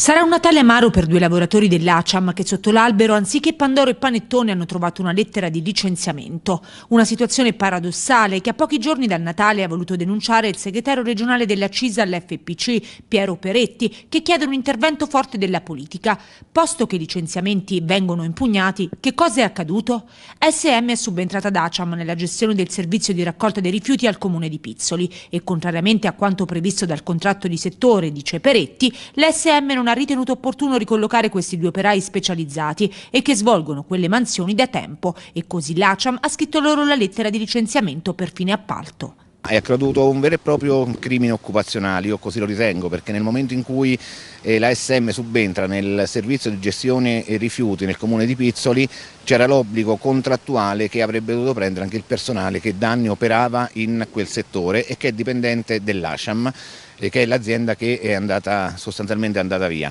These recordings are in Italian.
Sarà un Natale amaro per due lavoratori dell'ACIAM che sotto l'albero, anziché Pandoro e Panettone, hanno trovato una lettera di licenziamento. Una situazione paradossale che a pochi giorni dal Natale ha voluto denunciare il segretario regionale della CISA all'FPC, Piero Peretti, che chiede un intervento forte della politica. Posto che i licenziamenti vengono impugnati, che cosa è accaduto? SM è subentrata ad ACIAM nella gestione del servizio di raccolta dei rifiuti al comune di Pizzoli e, contrariamente a quanto previsto dal contratto di settore, dice Peretti, l'SM non ha ritenuto opportuno ricollocare questi due operai specializzati e che svolgono quelle mansioni da tempo e così l'ACIAM ha scritto loro la lettera di licenziamento per fine appalto. È accaduto un vero e proprio crimine occupazionale, io così lo ritengo, perché nel momento in cui eh, l'ASM subentra nel servizio di gestione rifiuti nel comune di Pizzoli c'era l'obbligo contrattuale che avrebbe dovuto prendere anche il personale che da anni operava in quel settore e che è dipendente dell'ASAM, eh, che è l'azienda che è andata, sostanzialmente è andata via.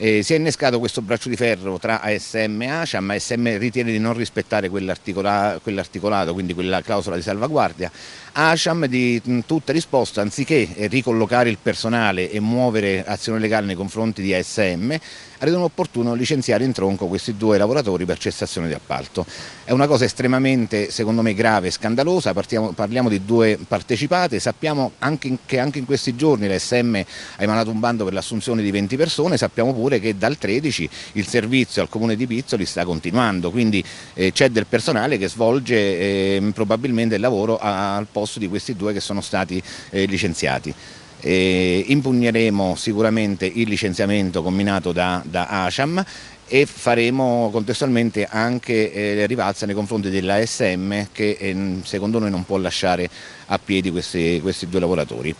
Eh, si è innescato questo braccio di ferro tra ASM e ACIAM, ASM cioè, ritiene di non rispettare quell'articolato, quell quindi quella clausola di salvaguardia, ACIAM di tutta risposta, anziché eh, ricollocare il personale e muovere azione legale nei confronti di ASM, ha ritenuto opportuno licenziare in tronco questi due lavoratori per cessazione di appalto. È una cosa estremamente, secondo me, grave e scandalosa, Partiamo, parliamo di due partecipate, sappiamo anche in, che anche in questi giorni l'ASM ha emanato un bando per l'assunzione di 20 persone, sappiamo pure pure che dal 13 il servizio al comune di Pizzoli sta continuando, quindi eh, c'è del personale che svolge eh, probabilmente il lavoro a, al posto di questi due che sono stati eh, licenziati. Eh, impugneremo sicuramente il licenziamento combinato da, da ACIAM e faremo contestualmente anche eh, rivalsa nei confronti dell'ASM che eh, secondo noi non può lasciare a piedi questi, questi due lavoratori.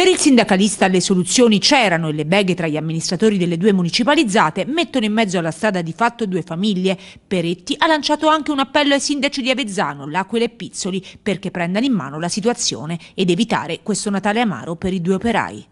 Per il sindacalista le soluzioni c'erano e le beghe tra gli amministratori delle due municipalizzate mettono in mezzo alla strada di fatto due famiglie. Peretti ha lanciato anche un appello ai sindaci di Avezzano, L'Aquila e Pizzoli perché prendano in mano la situazione ed evitare questo Natale amaro per i due operai.